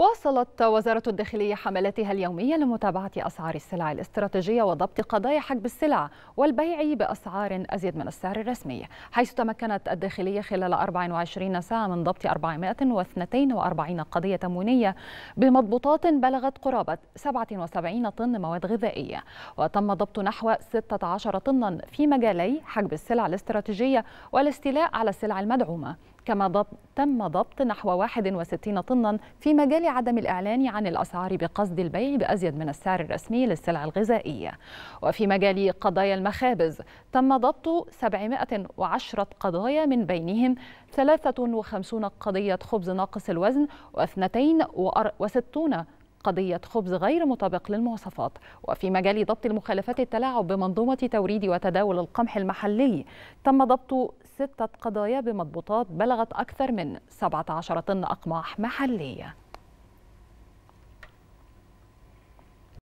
واصلت وزارة الداخلية حملاتها اليومية لمتابعة أسعار السلع الاستراتيجية وضبط قضايا حجب السلع والبيع بأسعار أزيد من السعر الرسمي حيث تمكنت الداخلية خلال 24 ساعة من ضبط 442 قضية تموينية بمضبوطات بلغت قرابة 77 طن مواد غذائية وتم ضبط نحو 16 طنا في مجالي حجب السلع الاستراتيجية والاستيلاء على السلع المدعومة كما ضبط تم ضبط نحو 61 طنا في مجال عدم الإعلان عن الأسعار بقصد البيع بأزيد من السعر الرسمي للسلع الغذائية وفي مجال قضايا المخابز تم ضبط 710 قضايا من بينهم 53 قضية خبز ناقص الوزن و62 قضية خبز غير مطابق للمواصفات وفي مجال ضبط المخالفات التلاعب بمنظومة توريد وتداول القمح المحلي تم ضبط ستة قضايا بمضبوطات بلغت أكثر من 17 طن أقماح محلية